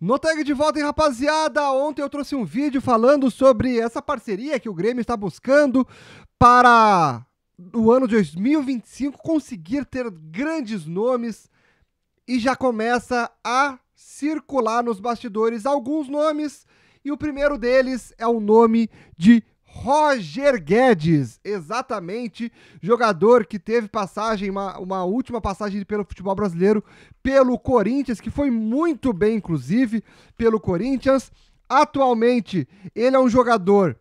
No tag de volta, hein, rapaziada? Ontem eu trouxe um vídeo falando sobre essa parceria que o Grêmio está buscando para o ano de 2025 conseguir ter grandes nomes e já começa a circular nos bastidores alguns nomes e o primeiro deles é o nome de Roger Guedes, exatamente, jogador que teve passagem, uma, uma, última passagem pelo futebol brasileiro, pelo Corinthians, que foi muito bem, inclusive, pelo Corinthians. Atualmente, ele é um jogador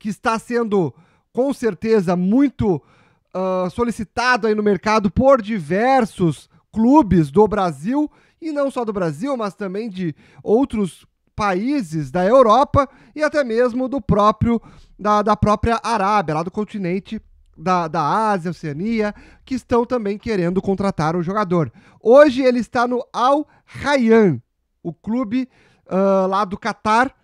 que está sendo, com certeza, muito uh, solicitado aí no mercado por diversos clubes do Brasil, e não só do Brasil, mas também de outros países da Europa e até mesmo do próprio da, da própria Arábia, lá do continente da, da Ásia, Oceania, que estão também querendo contratar o jogador. Hoje ele está no Al Rayyan, o clube uh, lá do Catar,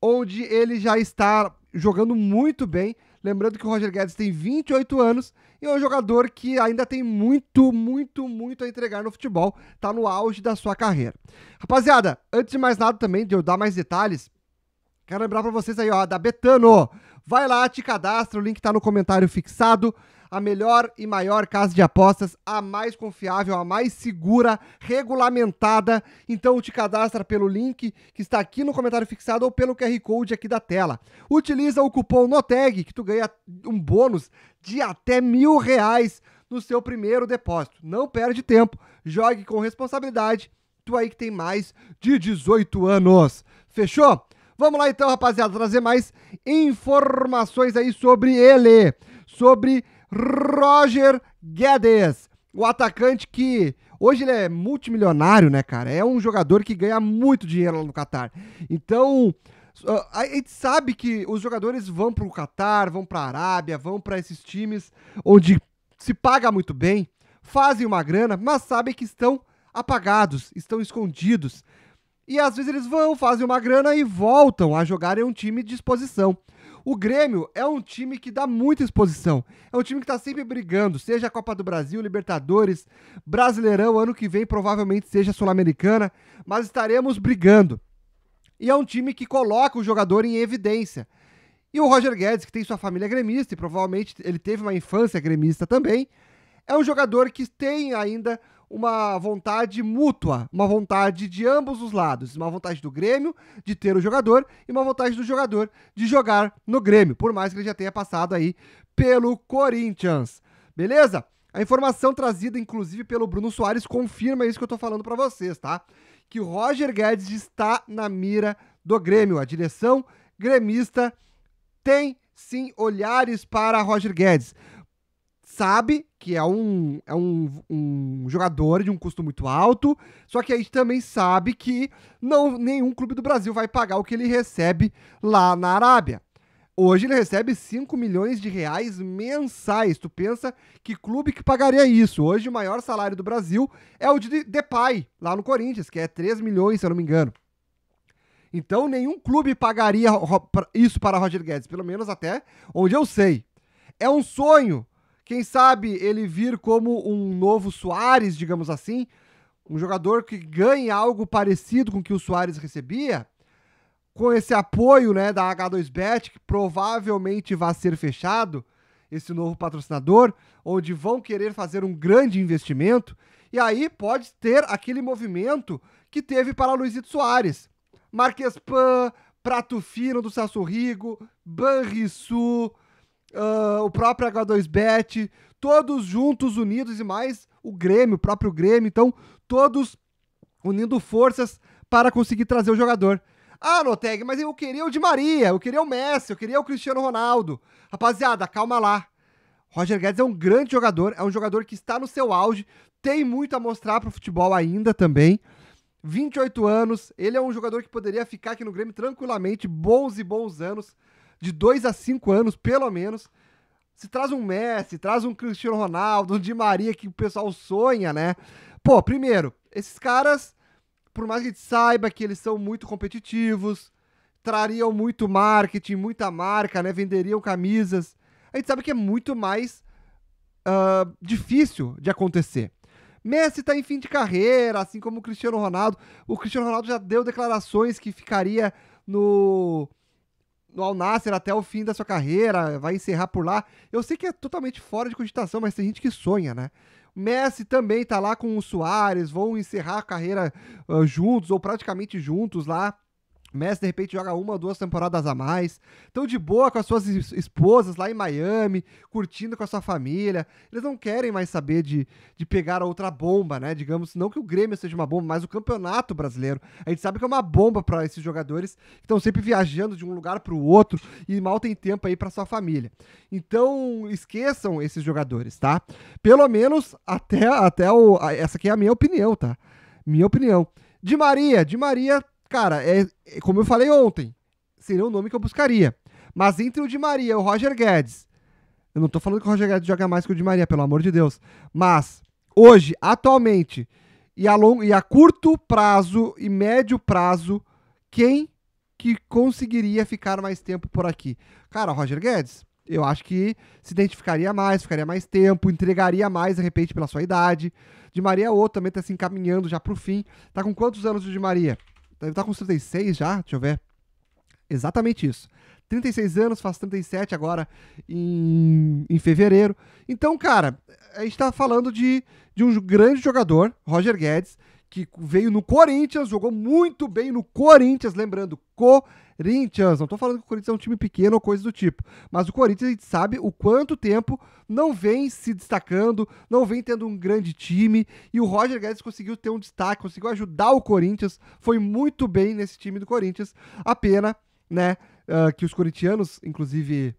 onde ele já está jogando muito bem, Lembrando que o Roger Guedes tem 28 anos e é um jogador que ainda tem muito, muito, muito a entregar no futebol. Tá no auge da sua carreira. Rapaziada, antes de mais nada também, de eu dar mais detalhes, quero lembrar para vocês aí, ó, da Betano. Vai lá, te cadastra, o link tá no comentário fixado a melhor e maior casa de apostas, a mais confiável, a mais segura, regulamentada. Então te cadastra pelo link que está aqui no comentário fixado ou pelo QR Code aqui da tela. Utiliza o cupom NOTEG que tu ganha um bônus de até mil reais no seu primeiro depósito. Não perde tempo, jogue com responsabilidade. Tu aí que tem mais de 18 anos. Fechou? Vamos lá então, rapaziada, trazer mais informações aí sobre ele, sobre Roger Guedes, o atacante que hoje ele é multimilionário, né, cara? É um jogador que ganha muito dinheiro lá no Catar. Então, ah, a gente sabe que os jogadores vão para o Catar, vão para a Arábia, vão para esses times onde se paga muito bem, fazem uma grana, mas sabem que estão apagados, estão escondidos. E às vezes eles vão, fazem uma grana e voltam a jogar em um time de exposição. O Grêmio é um time que dá muita exposição. É um time que tá sempre brigando, seja a Copa do Brasil, Libertadores, Brasileirão, ano que vem provavelmente seja Sul-Americana, mas estaremos brigando. E é um time que coloca o jogador em evidência. E o Roger Guedes, que tem sua família gremista e provavelmente ele teve uma infância gremista também, é um jogador que tem ainda uma vontade mútua, uma vontade de ambos os lados, uma vontade do Grêmio de ter o jogador e uma vontade do jogador de jogar no Grêmio, por mais que ele já tenha passado aí pelo Corinthians. Beleza? A informação trazida inclusive pelo Bruno Soares confirma isso que eu tô falando para vocês, tá? Que o Roger Guedes está na mira do Grêmio. A direção gremista tem sim olhares para Roger Guedes sabe que é um, é um, um jogador de um custo muito alto, só que a gente também sabe que não, nenhum clube do Brasil vai pagar o que ele recebe lá na Arábia. Hoje ele recebe 5 milhões de reais mensais. Tu pensa que clube que pagaria isso? Hoje o maior salário do Brasil é o de Depay, lá no Corinthians, que é 3 milhões, se eu não me engano. Então nenhum clube pagaria isso para Roger Guedes, pelo menos até onde eu sei. É um sonho quem sabe ele vir como um novo Soares, digamos assim, um jogador que ganha algo parecido com o que o Soares recebia, com esse apoio né, da H2Bet, que provavelmente vai ser fechado, esse novo patrocinador, onde vão querer fazer um grande investimento, e aí pode ter aquele movimento que teve para Luizito Soares. Marques Pan, Prato Fino do Sassurrigo, Rigo, Banrisul, uh, o próprio H2Bet, todos juntos, unidos e mais o Grêmio, o próprio Grêmio. Então, todos unindo forças para conseguir trazer o jogador. Ah, Noteg, mas eu queria o Di Maria, eu queria o Messi, eu queria o Cristiano Ronaldo. Rapaziada, calma lá. Roger Guedes é um grande jogador, é um jogador que está no seu auge, tem muito a mostrar para o futebol ainda também. 28 anos, ele é um jogador que poderia ficar aqui no Grêmio tranquilamente, bons e bons anos de 2 a 5 anos, pelo menos. Se traz um Messi, traz um Cristiano Ronaldo, um Di Maria, que o pessoal sonha, né? Pô, primeiro, esses caras, por mais que a gente saiba que eles são muito competitivos, trariam muito marketing, muita marca, né? Venderiam camisas. A gente sabe que é muito mais uh, difícil de acontecer. Messi está em fim de carreira, assim como o Cristiano Ronaldo. O Cristiano Ronaldo já deu declarações que ficaria no no Al Nasser até o fim da sua carreira, vai encerrar por lá. Eu sei que é totalmente fora de cogitação, mas tem gente que sonha, né? Messi também tá lá com o Soares, vão encerrar a carreira uh, juntos ou praticamente juntos lá. Messi, de repente, joga uma ou duas temporadas a mais. Estão de boa com as suas esposas lá em Miami, curtindo com a sua família. Eles não querem mais saber de, de pegar outra bomba, né? Digamos, não que o Grêmio seja uma bomba, mas o Campeonato Brasileiro. A gente sabe que é uma bomba para esses jogadores que estão sempre viajando de um lugar para o outro e mal tem tempo aí para sua família. Então, esqueçam esses jogadores, tá? Pelo menos até, até o. Essa aqui é a minha opinião, tá? Minha opinião. De Maria, de Maria Cara, é, é, como eu falei ontem, seria o nome que eu buscaria. Mas entre o Di Maria e o Roger Guedes, eu não tô falando que o Roger Guedes joga mais que o Di Maria, pelo amor de Deus. Mas hoje, atualmente, e a, long, e a curto prazo e médio prazo, quem que conseguiria ficar mais tempo por aqui? Cara, o Roger Guedes, eu acho que se identificaria mais, ficaria mais tempo, entregaria mais, de repente, pela sua idade. Di Maria ou é outro, também tá se encaminhando já pro fim. Tá com quantos anos o Di Maria? Deve estar tá com 36 já, deixa eu ver. Exatamente isso. 36 anos, faço 37 agora em, em fevereiro. Então, cara, a gente tá falando de, de um grande jogador, Roger Guedes, que veio no Corinthians, jogou muito bem no Corinthians, lembrando, Corinthians Corinthians. Não estou falando que o Corinthians é um time pequeno ou coisa do tipo, mas o Corinthians a gente sabe o quanto tempo não vem se destacando, não vem tendo um grande time e o Roger Guedes conseguiu ter um destaque, conseguiu ajudar o Corinthians, foi muito bem nesse time do Corinthians. A pena, né, uh, que os corintianos, inclusive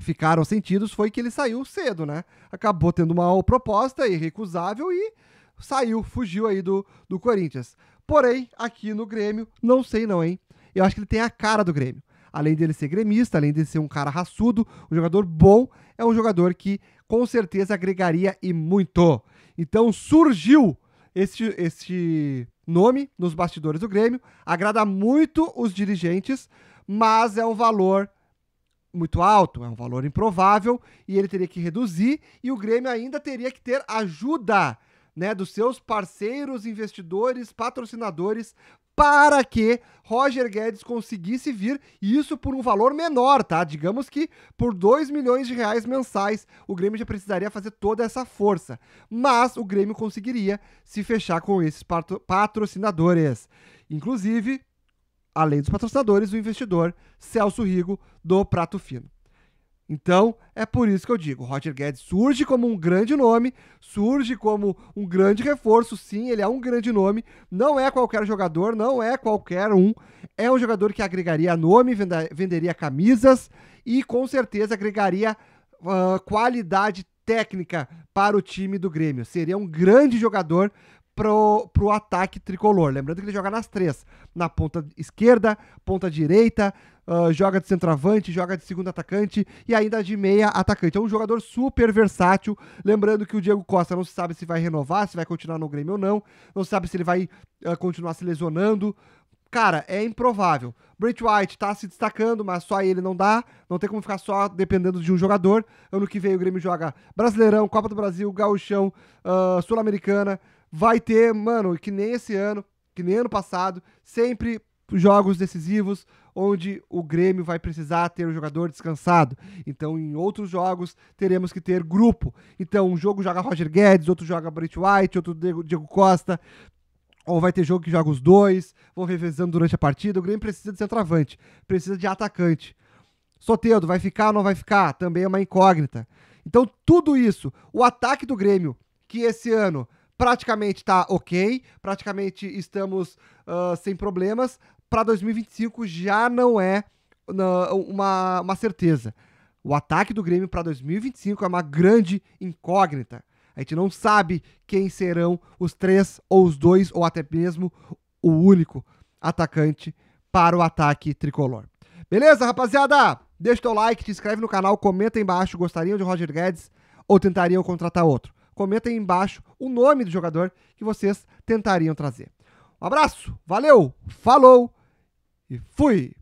ficaram sentidos foi que ele saiu cedo, né? Acabou tendo uma proposta irrecusável e saiu, fugiu aí do, do Corinthians. Porém, aqui no Grêmio, não sei não, hein? Eu acho que ele tem a cara do Grêmio. Além dele ser gremista, além de ser um cara raçudo, um jogador bom, é um jogador que com certeza agregaria e muito. Então surgiu este, esse nome nos bastidores do Grêmio, agrada muito os dirigentes, mas é um valor muito alto, é um valor improvável e ele teria que reduzir e o Grêmio ainda teria que ter ajuda, né, dos seus parceiros, investidores, patrocinadores para que Roger Guedes conseguisse vir, e isso por um valor menor, tá? Digamos que por 2 milhões de reais mensais, o Grêmio já precisaria fazer toda essa força. Mas o Grêmio conseguiria se fechar com esses patrocinadores. Inclusive, além dos patrocinadores, o investidor Celso Rigo do Prato Fino. Então, é por isso que eu digo, Roger Guedes surge como um grande nome, surge como um grande reforço, sim, ele é um grande nome, não é qualquer jogador, não é qualquer um, é um jogador que agregaria nome, venderia camisas e com certeza agregaria uh, qualidade técnica para o time do Grêmio. Seria um grande jogador pro, pro ataque tricolor. Lembrando que ele joga nas três: na ponta esquerda, ponta direita, uh, joga de centroavante, joga de segundo atacante e ainda de meia atacante. É um jogador super versátil. Lembrando que o Diego Costa não se sabe se vai renovar, se vai continuar no Grêmio ou não, não se sabe se ele vai uh, continuar se lesionando. Cara, é improvável. Brent White tá se destacando, mas só ele não dá. Não tem como ficar só dependendo de um jogador. Ano que vem o Grêmio joga Brasileirão, Copa do Brasil, Gauchão, uh, Sul-Americana vai ter, mano, que nem esse ano, que nem ano passado, sempre jogos decisivos onde o Grêmio vai precisar ter o jogador descansado. Então, em outros jogos, teremos que ter grupo. Então, um jogo joga Roger Guedes, outro joga Brett White, outro Diego Costa. Ou vai ter jogo que joga os dois, vão revezando durante a partida. O Grêmio precisa de centroavante, precisa de atacante. Soteldo vai ficar ou não vai ficar? Também é uma incógnita. Então, tudo isso, o ataque do Grêmio, que esse ano praticamente está ok, praticamente estamos uh, sem problemas. Para 2025 já não é uma, uma certeza. O ataque do Grêmio para 2025 é uma grande incógnita. A gente não sabe quem serão os três, ou os dois, ou até mesmo o único atacante para o ataque tricolor. Beleza, rapaziada? Deixa o teu like, te inscreve no canal, comenta aí embaixo, gostariam de Roger Guedes ou tentariam contratar outro. Comentem aí embaixo o nome do jogador que vocês tentariam trazer. Um abraço, valeu, falou e fui!